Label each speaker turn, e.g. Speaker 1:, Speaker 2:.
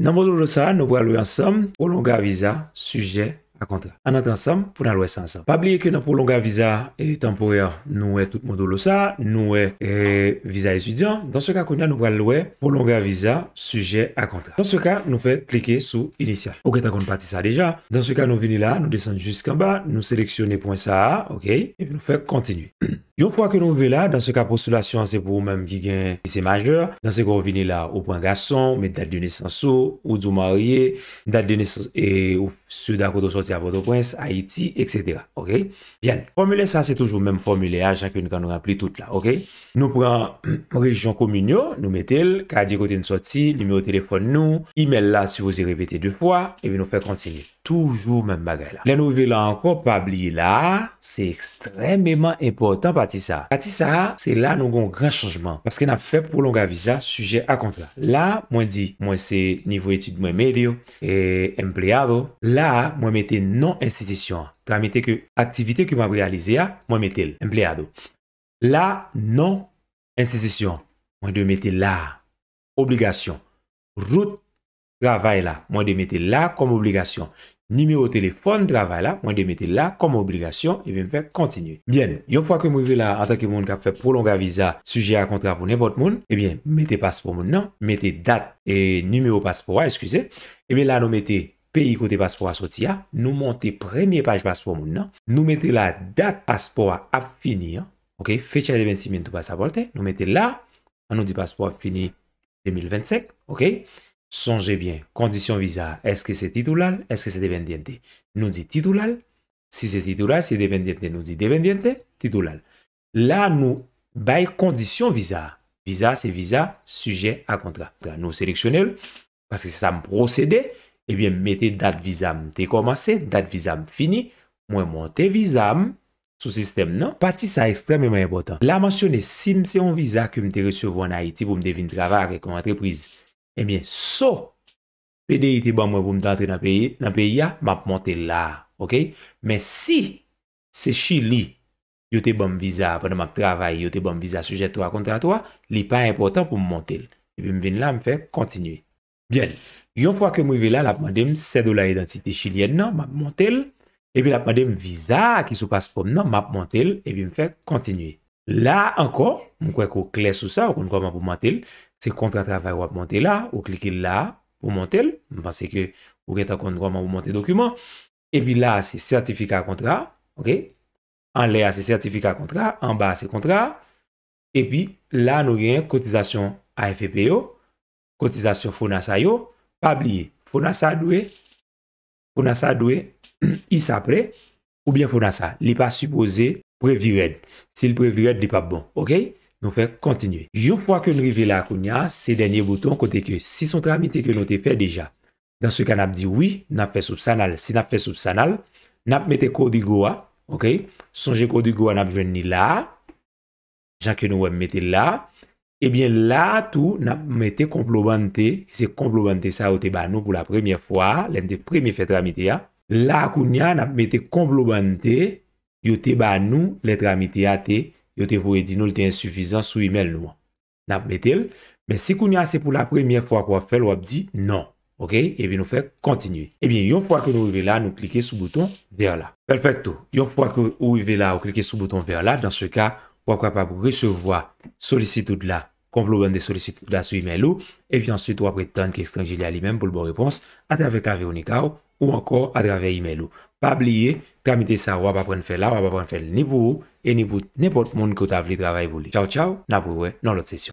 Speaker 1: Namororosa, nous voyons ensemble, prolonga visa, sujet, contrat. En attendant ensemble, pour nous ensemble. Pas oublier que dans prolonga visa et temporaire, nous est tout le monde ça, nous est visa étudiant. Dans ce cas, nous allons louer prolonga visa sujet à contrat. Dans ce cas, nous fait cliquer sur initial. OK, t'as qu'on parti ça déjà. Dans ce cas, nous venons là, nous descendons jusqu'en bas, nous sélectionnons point ça, OK, et nous fait continuer. Une fois que nous venons là, dans ce cas, postulation, c'est pour vous-même qui gagne, c'est majeur. Dans ce cas, vous venez là, au point garçon, mais date de naissance, ou du marié, date de naissance, et ceux d'accord de sortir à port prince Haïti, etc. OK? Bien. formuler ça, c'est toujours même formule agent que nous avons rempli tout là. OK? Nous prenons région commune, nous mettons, carte côté de sortie, numéro de téléphone nous, email là si vous y répétez deux fois, et puis nous faisons continuer toujours même là. la. nouvelle là encore pas oublier là c'est extrêmement important Patissa. ça c'est là nous avons un grand changement. Parce qu'on a fait pour longue visa, sujet à contrat. Là moi dis, moi c'est niveau études moi medio, et empleado. Là, moi mettez non institution Tramite que que que que m'a réalisée, moi mette empleado. Là, non institution Moi de mettre la, Obligation. Route Dravay eh ah, eh la, mwen de mette la kom oblikasyon. Numero telefon, dravay la, mwen de mette la kom oblikasyon. E bin fèk kontinuy. Bien, yon fwa ke mwen vye la, anta ke moun ka fèk prolonga viza, suje a kontra pou nepot moun, e bin, mette paspo moun nan, mette dat e numero paspo wa, eskuse. E bin la, nou mette peyi kote paspo wa sotia. Nou monte premiye paj paspo moun nan. Nou mette la dat paspo wa ap fini, an. Ok, fechade 26 min tou pasapolte. Nou mette la, an nou di paspo wa fini 2025, ok? Sonje bien, kondisyon viza, eske se titoulal, eske se devendiente. Nou di titoulal, si se titoulal, se devendiente, nou di devendiente, titoulal. La nou bay kondisyon viza. Viza se viza, suje a kontra. Nou seleksyonel, paske se sa m pro sede, ebyen eh mette dat vizam te komase, dat vizam fini, mwen mwante vizam sou sistem nan. Pati sa ekstrememan ebotan. La mansyone, si mse yon viza kem te resyevou an Haiti pou m devin dravare kon antreprise, E eh miye, so, pede iti bon mwen pou mwen dantre nan peyi ya, mwen ap monte la, ok? Men si se Chi li yote bon mwen viza, pwede mwen ap travaye, yote bon mwen viza sujet to a kontra to a, li pa important pou mwen monte l. E pi mwen vin la mwen fèk kontinuye. Bien, yon fwa ke mwen vin la, l ap mwen dem sèd ou la identiti Chi liye nan, mwen ap monte l, e pi l ap mwen dem viza ki sou paspon nan, mwen ap monte l, e pi mwen fèk kontinuye. La anko, mwen kwek ou kles ou sa, ou kon kwen mwen ap monte l, Se kontra tra fay wap monte la, ou klike la pou monte l. Mpense ke ou reta kon drouman pou monte dokumen. Epi la se sertifika kontra, ok. Anle a se sertifika kontra, anba a se kontra. Epi la nou gen kotizasyon AFPO, kotizasyon FONASA yo. Pa blye, FONASA dwe, FONASA dwe, is apre, ou bien FONASA. Li pa supose previred, si li previred di pa bon, ok. Nou fèk kontinye. Yo fwa ke nou rive la akoun ya, se denye bouton kote ke si son tramite ke nou te fè deja. Dans se ka nap di oui, nap fè soubsanal. Se nap fè soubsanal, nap mette kodigo a, ok? Sonje kodigo a nap jwen ni la. Ja ke nou wèm mette la. Ebyen la tou, nap mette komplobante. Se komplobante sa ou te banou pou la premiè fwa. Len te premi fè tramite ya. La akoun ya, nap mette komplobante. Yo te banou le tramite ya te... yo te dit que nou lte insuffisant sous email nou. Nap metel, men si koun ya se pou la premye fwa kwa fel wap dit non. Ok, Et nous nous continuer. Eh bien, une fois que nous nous là, nous cliquons sur le bouton vers là. Perfecto, yon que vous ou là, vous ou sur le bouton vers là. dans ce cas, wap kapab recevoir sollicitude la, là. des sollicitudes là sur email ou, et puis ensuite, on va prétendre qu'étranger à lui-même pour le bon réponse avec travers Veronica ou encore à travers email. Pas oublier, tramiter ça, ou pas prendre faire là, on pas prendre faire ni pour vous et ni pour n'importe monde que vous travaillé travailler pour lui. Ciao, ciao, n'a dans l'autre session.